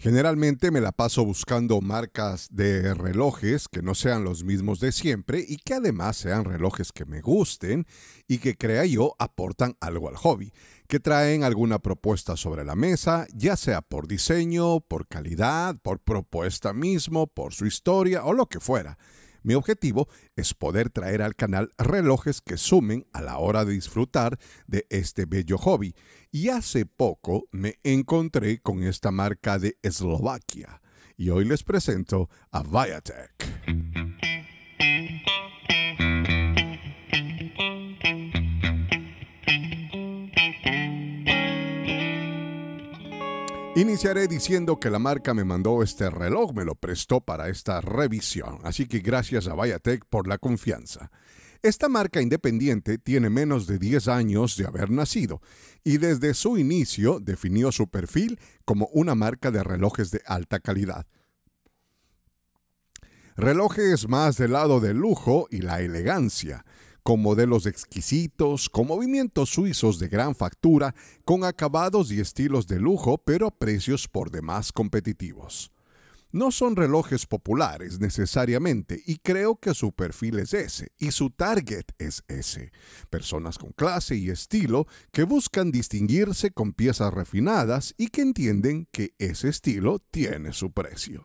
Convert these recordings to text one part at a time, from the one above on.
Generalmente me la paso buscando marcas de relojes que no sean los mismos de siempre y que además sean relojes que me gusten y que crea yo aportan algo al hobby, que traen alguna propuesta sobre la mesa, ya sea por diseño, por calidad, por propuesta mismo, por su historia o lo que fuera. Mi objetivo es poder traer al canal relojes que sumen a la hora de disfrutar de este bello hobby. Y hace poco me encontré con esta marca de Eslovaquia. Y hoy les presento a Viatech. Iniciaré diciendo que la marca me mandó este reloj, me lo prestó para esta revisión, así que gracias a Viatech por la confianza. Esta marca independiente tiene menos de 10 años de haber nacido y desde su inicio definió su perfil como una marca de relojes de alta calidad. Relojes más del lado del lujo y la elegancia, con modelos exquisitos, con movimientos suizos de gran factura, con acabados y estilos de lujo, pero a precios por demás competitivos. No son relojes populares necesariamente y creo que su perfil es ese y su target es ese. Personas con clase y estilo que buscan distinguirse con piezas refinadas y que entienden que ese estilo tiene su precio.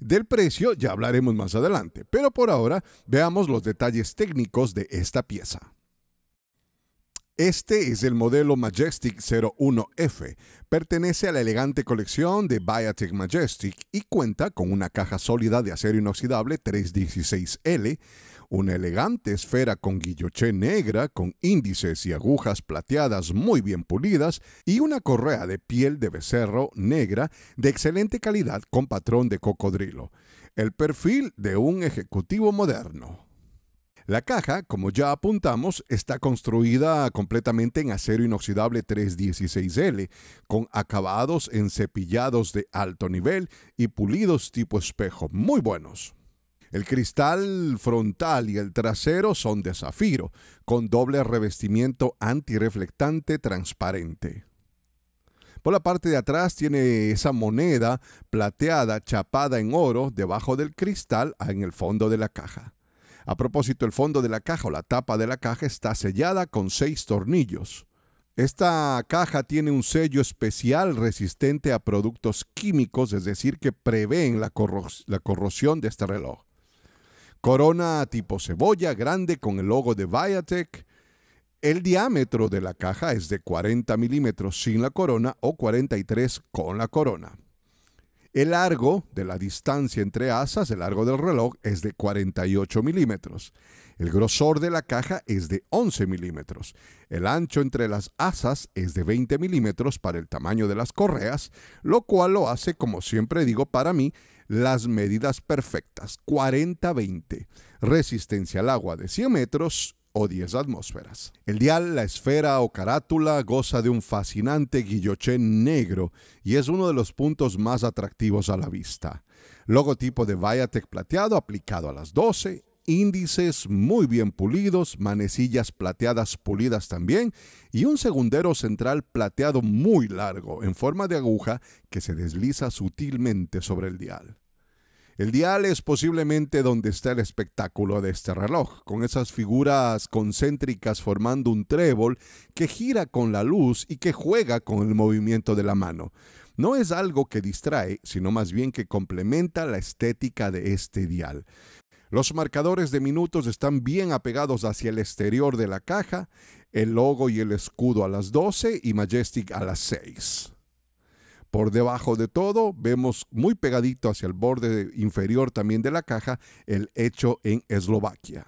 Del precio ya hablaremos más adelante, pero por ahora veamos los detalles técnicos de esta pieza. Este es el modelo Majestic 01F. Pertenece a la elegante colección de Biotech Majestic y cuenta con una caja sólida de acero inoxidable 316L, una elegante esfera con guilloché negra, con índices y agujas plateadas muy bien pulidas, y una correa de piel de becerro negra de excelente calidad con patrón de cocodrilo. El perfil de un ejecutivo moderno. La caja, como ya apuntamos, está construida completamente en acero inoxidable 316L, con acabados en cepillados de alto nivel y pulidos tipo espejo, muy buenos. El cristal frontal y el trasero son de zafiro, con doble revestimiento antireflectante transparente. Por la parte de atrás tiene esa moneda plateada chapada en oro debajo del cristal ah, en el fondo de la caja. A propósito, el fondo de la caja o la tapa de la caja está sellada con seis tornillos. Esta caja tiene un sello especial resistente a productos químicos, es decir, que prevén la corrosión de este reloj corona tipo cebolla grande con el logo de Viatech. El diámetro de la caja es de 40 milímetros sin la corona o 43 con la corona. El largo de la distancia entre asas, el largo del reloj, es de 48 milímetros. El grosor de la caja es de 11 milímetros. El ancho entre las asas es de 20 milímetros para el tamaño de las correas, lo cual lo hace, como siempre digo, para mí, las medidas perfectas, 40-20, resistencia al agua de 100 metros o 10 atmósferas. El dial, la esfera o carátula goza de un fascinante guilloché negro y es uno de los puntos más atractivos a la vista. Logotipo de Viatec plateado aplicado a las 12 índices muy bien pulidos, manecillas plateadas pulidas también y un segundero central plateado muy largo en forma de aguja que se desliza sutilmente sobre el dial. El dial es posiblemente donde está el espectáculo de este reloj, con esas figuras concéntricas formando un trébol que gira con la luz y que juega con el movimiento de la mano. No es algo que distrae, sino más bien que complementa la estética de este dial. Los marcadores de minutos están bien apegados hacia el exterior de la caja, el logo y el escudo a las 12 y Majestic a las 6. Por debajo de todo vemos muy pegadito hacia el borde inferior también de la caja el hecho en Eslovaquia.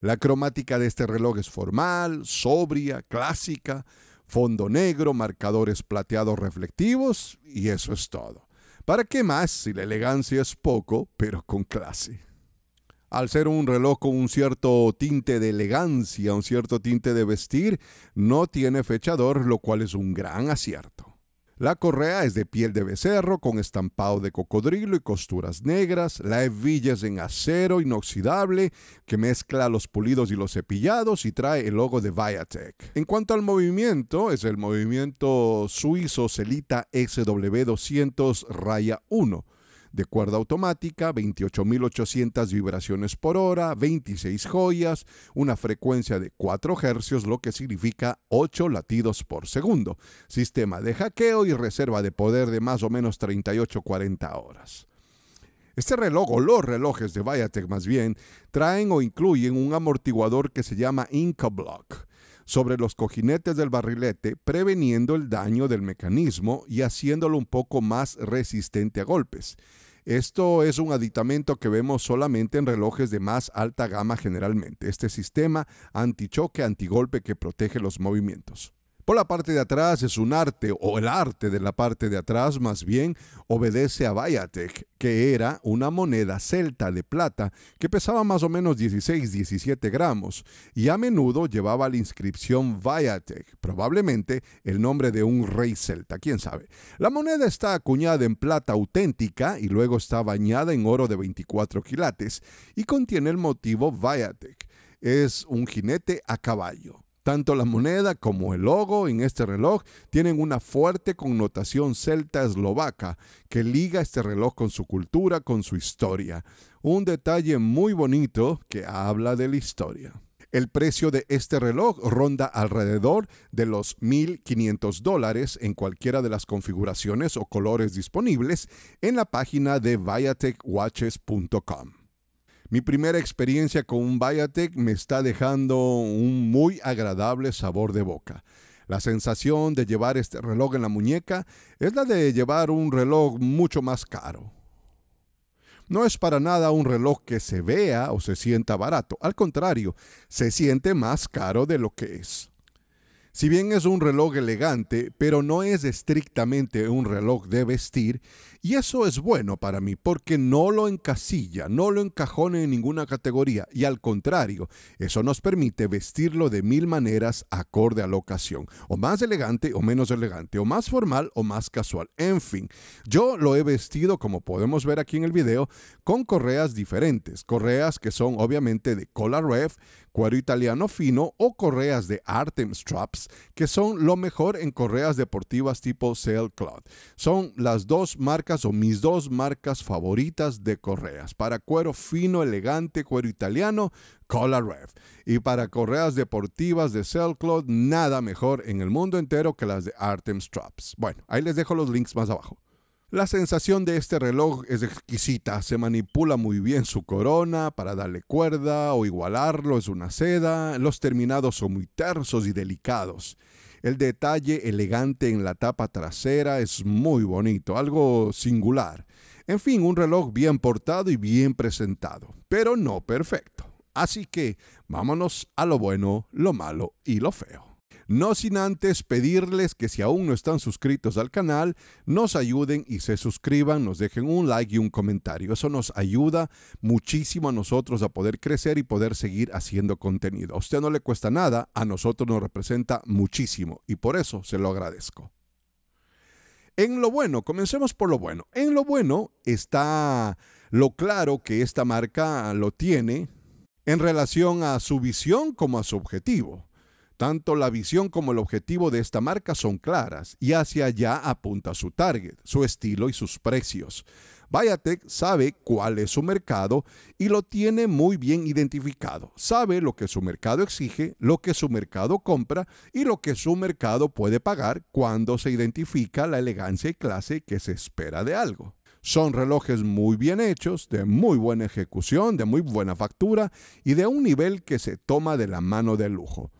La cromática de este reloj es formal, sobria, clásica, fondo negro, marcadores plateados reflectivos y eso es todo. ¿Para qué más si la elegancia es poco, pero con clase? al ser un reloj con un cierto tinte de elegancia, un cierto tinte de vestir, no tiene fechador, lo cual es un gran acierto. La correa es de piel de becerro con estampado de cocodrilo y costuras negras. La hebilla es en acero inoxidable que mezcla los pulidos y los cepillados y trae el logo de Viatech. En cuanto al movimiento, es el movimiento suizo Celita SW200 raya 1 de cuerda automática, 28.800 vibraciones por hora, 26 joyas, una frecuencia de 4 Hz, lo que significa 8 latidos por segundo, sistema de hackeo y reserva de poder de más o menos 38-40 horas. Este reloj o los relojes de Viatech más bien traen o incluyen un amortiguador que se llama Incoblock sobre los cojinetes del barrilete, preveniendo el daño del mecanismo y haciéndolo un poco más resistente a golpes. Esto es un aditamento que vemos solamente en relojes de más alta gama generalmente, este sistema antichoque, antigolpe que protege los movimientos la parte de atrás es un arte, o el arte de la parte de atrás más bien obedece a Viatec, que era una moneda celta de plata que pesaba más o menos 16-17 gramos y a menudo llevaba la inscripción Viatec, probablemente el nombre de un rey celta, quién sabe. La moneda está acuñada en plata auténtica y luego está bañada en oro de 24 quilates y contiene el motivo Viatec. Es un jinete a caballo. Tanto la moneda como el logo en este reloj tienen una fuerte connotación celta eslovaca que liga este reloj con su cultura, con su historia. Un detalle muy bonito que habla de la historia. El precio de este reloj ronda alrededor de los 1.500 dólares en cualquiera de las configuraciones o colores disponibles en la página de viatechwatches.com. Mi primera experiencia con un Biotech me está dejando un muy agradable sabor de boca. La sensación de llevar este reloj en la muñeca es la de llevar un reloj mucho más caro. No es para nada un reloj que se vea o se sienta barato, al contrario, se siente más caro de lo que es. Si bien es un reloj elegante, pero no es estrictamente un reloj de vestir, y eso es bueno para mí porque no lo encasilla, no lo encajone en ninguna categoría, y al contrario, eso nos permite vestirlo de mil maneras acorde a la ocasión, o más elegante o menos elegante, o más formal o más casual, en fin, yo lo he vestido, como podemos ver aquí en el video, con correas diferentes, correas que son obviamente de cola Rev, cuero italiano fino o correas de Artem straps que son lo mejor en correas deportivas tipo Sail Cloud. Son las dos marcas o mis dos marcas favoritas de correas. Para cuero fino, elegante, cuero italiano, Cola Rev. Y para correas deportivas de Cloud, nada mejor en el mundo entero que las de Artem Straps. Bueno, ahí les dejo los links más abajo. La sensación de este reloj es exquisita, se manipula muy bien su corona para darle cuerda o igualarlo, es una seda, los terminados son muy tersos y delicados. El detalle elegante en la tapa trasera es muy bonito, algo singular. En fin, un reloj bien portado y bien presentado, pero no perfecto. Así que vámonos a lo bueno, lo malo y lo feo. No sin antes pedirles que si aún no están suscritos al canal, nos ayuden y se suscriban, nos dejen un like y un comentario. Eso nos ayuda muchísimo a nosotros a poder crecer y poder seguir haciendo contenido. A usted no le cuesta nada, a nosotros nos representa muchísimo y por eso se lo agradezco. En lo bueno, comencemos por lo bueno. En lo bueno está lo claro que esta marca lo tiene en relación a su visión como a su objetivo tanto, la visión como el objetivo de esta marca son claras y hacia allá apunta su target, su estilo y sus precios. Viatech sabe cuál es su mercado y lo tiene muy bien identificado. Sabe lo que su mercado exige, lo que su mercado compra y lo que su mercado puede pagar cuando se identifica la elegancia y clase que se espera de algo. Son relojes muy bien hechos, de muy buena ejecución, de muy buena factura y de un nivel que se toma de la mano del lujo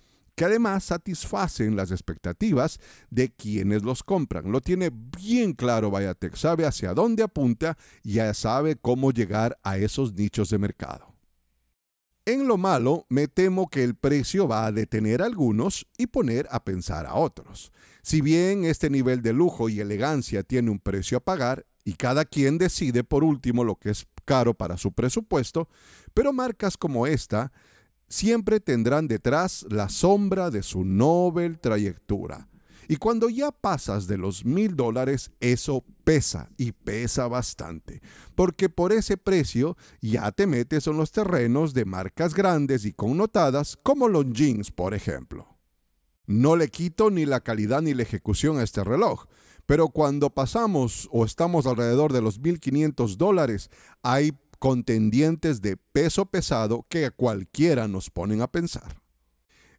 que además satisfacen las expectativas de quienes los compran. Lo tiene bien claro Viatech, sabe hacia dónde apunta y ya sabe cómo llegar a esos nichos de mercado. En lo malo, me temo que el precio va a detener a algunos y poner a pensar a otros. Si bien este nivel de lujo y elegancia tiene un precio a pagar, y cada quien decide por último lo que es caro para su presupuesto, pero marcas como esta siempre tendrán detrás la sombra de su Nobel trayectoria. Y cuando ya pasas de los mil dólares, eso pesa y pesa bastante, porque por ese precio ya te metes en los terrenos de marcas grandes y connotadas como jeans, por ejemplo. No le quito ni la calidad ni la ejecución a este reloj, pero cuando pasamos o estamos alrededor de los 1.500 dólares, hay contendientes de peso pesado que a cualquiera nos ponen a pensar.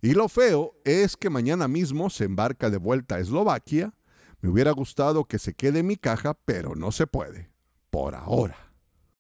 Y lo feo es que mañana mismo se embarca de vuelta a Eslovaquia. Me hubiera gustado que se quede en mi caja, pero no se puede, por ahora.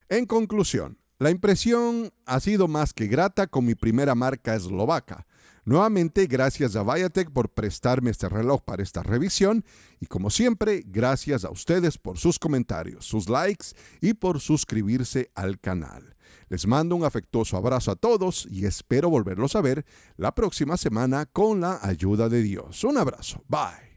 En conclusión, la impresión ha sido más que grata con mi primera marca eslovaca, Nuevamente, gracias a Viatech por prestarme este reloj para esta revisión y como siempre, gracias a ustedes por sus comentarios, sus likes y por suscribirse al canal. Les mando un afectuoso abrazo a todos y espero volverlos a ver la próxima semana con la ayuda de Dios. Un abrazo. Bye.